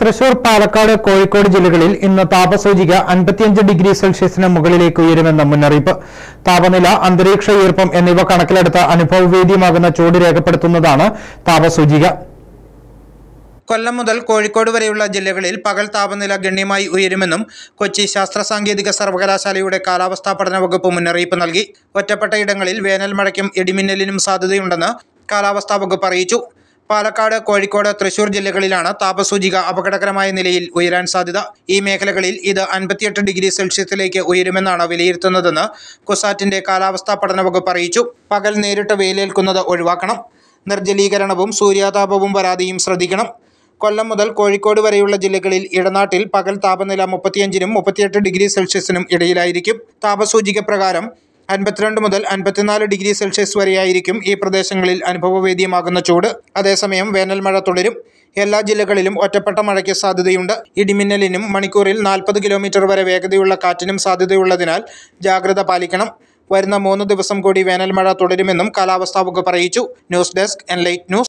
തൃശൂർ പാലക്കാട് കോഴിക്കോട് ജില്ലകളിൽ ഇന്ന് താപസൂചിക അൻപത്തിയഞ്ച് ഡിഗ്രി സെൽഷ്യസിന് മുകളിലേക്ക് ഉയരുമെന്ന മുന്നറിയിപ്പ് താപനില അന്തരീക്ഷ ഈർപ്പം എന്നിവ കണക്കിലെടുത്ത് അനുഭവവേദ്യമാകുന്ന ചൂട് രേഖപ്പെടുത്തുന്നതാണ് താപസൂചിക കൊല്ലം മുതൽ കോഴിക്കോട് വരെയുള്ള ജില്ലകളിൽ പകൽ താപനില ഗണ്യമായി ഉയരുമെന്നും കൊച്ചി ശാസ്ത്ര സാങ്കേതിക സർവകലാശാലയുടെ കാലാവസ്ഥാ പഠന വകുപ്പ് മുന്നറിയിപ്പ് നൽകി ഒറ്റപ്പെട്ടയിടങ്ങളിൽ വേനൽമഴയ്ക്കും ഇടിമിന്നലിനും സാധ്യതയുണ്ടെന്ന് കാലാവസ്ഥാ വകുപ്പ് അറിയിച്ചു പാലക്കാട് കോഴിക്കോട് തൃശൂർ ജില്ലകളിലാണ് താപസൂചിക അപകടകരമായ നിലയിൽ ഉയരാൻ സാധ്യത ഈ മേഖലകളിൽ ഇത് അൻപത്തിയെട്ട് ഡിഗ്രി സെൽഷ്യസിലേക്ക് ഉയരുമെന്നാണ് വിലയിരുത്തുന്നതെന്ന് കുസാറ്റിന്റെ കാലാവസ്ഥാ പഠന വകുപ്പ് അറിയിച്ചു പകൽ നേരിട്ട് വെയിലേൽക്കുന്നത് ഒഴിവാക്കണം നിർജ്ജലീകരണവും സൂര്യാതാപവും വരാതെയും ശ്രദ്ധിക്കണം കൊല്ലം മുതൽ കോഴിക്കോട് വരെയുള്ള ജില്ലകളിൽ ഇടനാട്ടിൽ പകൽ താപനില മുപ്പത്തിയഞ്ചിനും മുപ്പത്തിയെട്ട് ഡിഗ്രി സെൽഷ്യസിനും ഇടയിലായിരിക്കും താപസൂചിക പ്രകാരം അൻപത്തിരണ്ട് മുതൽ അൻപത്തിനാല് ഡിഗ്രി സെൽഷ്യസ് വരെയായിരിക്കും ഈ പ്രദേശങ്ങളിൽ അനുഭവവേദ്യമാകുന്ന ചൂട് അതേസമയം വേനൽ മഴ തുടരും എല്ലാ ജില്ലകളിലും ഒറ്റപ്പെട്ട മഴയ്ക്ക് സാധ്യതയുണ്ട് ഇടിമിന്നലിനും മണിക്കൂറിൽ നാൽപ്പത് കിലോമീറ്റർ വരെ വേഗതയുള്ള കാറ്റിനും സാധ്യതയുള്ളതിനാൽ ജാഗ്രത പാലിക്കണം വരുന്ന മൂന്ന് ദിവസം കൂടി വേനൽ മഴ തുടരുമെന്നും കാലാവസ്ഥാ വകുപ്പ് അറിയിച്ചു ന്യൂസ് ഡെസ്ക് എൻലൈറ്റ് ന്യൂസ്